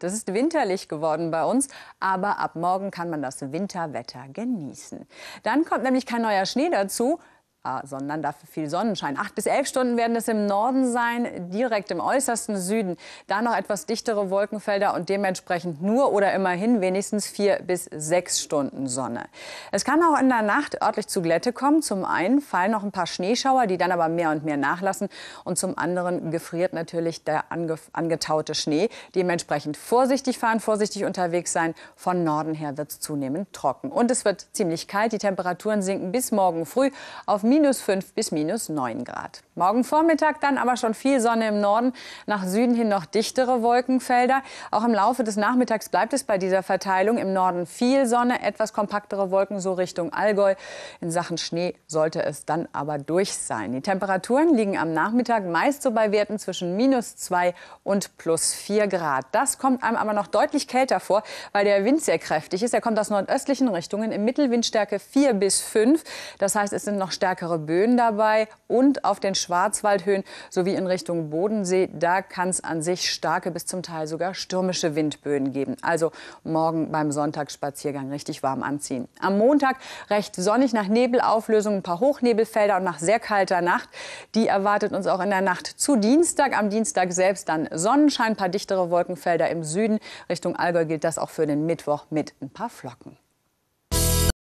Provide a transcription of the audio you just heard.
Das ist winterlich geworden bei uns, aber ab morgen kann man das Winterwetter genießen. Dann kommt nämlich kein neuer Schnee dazu, Ah, sondern dafür viel Sonnenschein. Acht bis elf Stunden werden es im Norden sein, direkt im äußersten Süden. Da noch etwas dichtere Wolkenfelder und dementsprechend nur oder immerhin wenigstens vier bis sechs Stunden Sonne. Es kann auch in der Nacht örtlich zu Glätte kommen. Zum einen fallen noch ein paar Schneeschauer, die dann aber mehr und mehr nachlassen. Und zum anderen gefriert natürlich der ange angetaute Schnee. Dementsprechend vorsichtig fahren, vorsichtig unterwegs sein. Von Norden her wird es zunehmend trocken. Und es wird ziemlich kalt. Die Temperaturen sinken bis morgen früh auf minus minus 5 bis minus 9 Grad. Morgen Vormittag dann aber schon viel Sonne im Norden, nach Süden hin noch dichtere Wolkenfelder. Auch im Laufe des Nachmittags bleibt es bei dieser Verteilung. Im Norden viel Sonne, etwas kompaktere Wolken so Richtung Allgäu. In Sachen Schnee sollte es dann aber durch sein. Die Temperaturen liegen am Nachmittag meist so bei Werten zwischen minus 2 und plus 4 Grad. Das kommt einem aber noch deutlich kälter vor, weil der Wind sehr kräftig ist. Er kommt aus nordöstlichen Richtungen im Mittelwindstärke 4 bis 5. Das heißt, es sind noch stärkere stärkere Böen dabei. Und auf den Schwarzwaldhöhen sowie in Richtung Bodensee, da kann es an sich starke bis zum Teil sogar stürmische Windböen geben. Also morgen beim Sonntagsspaziergang richtig warm anziehen. Am Montag recht sonnig nach Nebelauflösung, ein paar Hochnebelfelder und nach sehr kalter Nacht. Die erwartet uns auch in der Nacht zu Dienstag. Am Dienstag selbst dann Sonnenschein, ein paar dichtere Wolkenfelder im Süden. Richtung Allgäu gilt das auch für den Mittwoch mit ein paar Flocken.